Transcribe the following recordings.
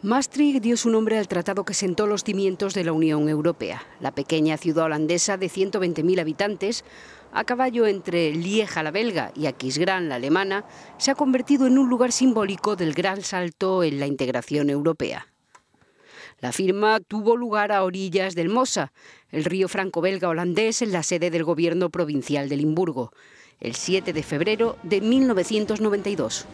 Maastricht dio su nombre al tratado que sentó los cimientos de la Unión Europea. La pequeña ciudad holandesa de 120.000 habitantes, a caballo entre Lieja la belga y Aquisgrán la alemana, se ha convertido en un lugar simbólico del gran salto en la integración europea. La firma tuvo lugar a orillas del Mosa, el río franco-belga holandés en la sede del gobierno provincial de Limburgo, el 7 de febrero de 1992.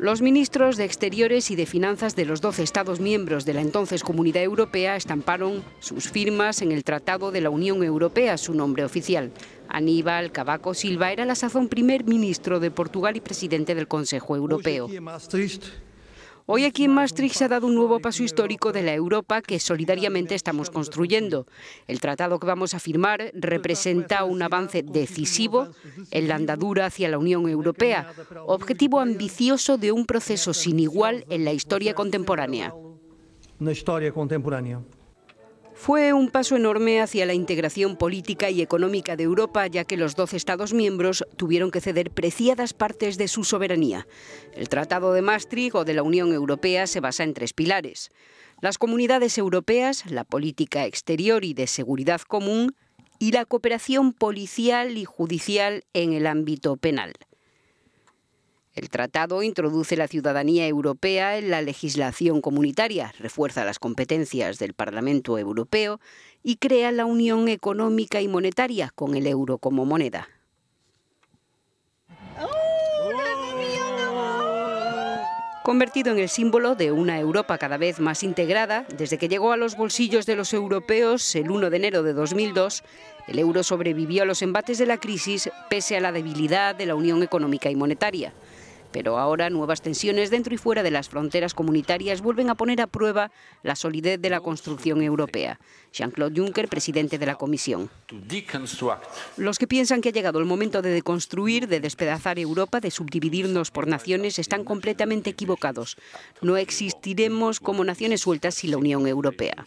Los ministros de Exteriores y de Finanzas de los 12 Estados miembros de la entonces Comunidad Europea estamparon sus firmas en el Tratado de la Unión Europea, su nombre oficial. Aníbal Cabaco Silva era la sazón primer ministro de Portugal y presidente del Consejo Europeo. Hoy aquí en Maastricht se ha dado un nuevo paso histórico de la Europa que solidariamente estamos construyendo. El tratado que vamos a firmar representa un avance decisivo en la andadura hacia la Unión Europea, objetivo ambicioso de un proceso sin igual en la historia contemporánea. historia contemporánea. Fue un paso enorme hacia la integración política y económica de Europa, ya que los 12 Estados miembros tuvieron que ceder preciadas partes de su soberanía. El Tratado de Maastricht o de la Unión Europea se basa en tres pilares. Las comunidades europeas, la política exterior y de seguridad común, y la cooperación policial y judicial en el ámbito penal. El tratado introduce la ciudadanía europea en la legislación comunitaria, refuerza las competencias del Parlamento Europeo y crea la Unión Económica y Monetaria con el euro como moneda. convertido en el símbolo de una Europa cada vez más integrada, desde que llegó a los bolsillos de los europeos el 1 de enero de 2002, el euro sobrevivió a los embates de la crisis pese a la debilidad de la Unión Económica y Monetaria. Pero ahora nuevas tensiones dentro y fuera de las fronteras comunitarias vuelven a poner a prueba la solidez de la construcción europea. Jean-Claude Juncker, presidente de la Comisión. Los que piensan que ha llegado el momento de deconstruir, de despedazar Europa, de subdividirnos por naciones, están completamente equivocados. No existiremos como naciones sueltas sin la Unión Europea.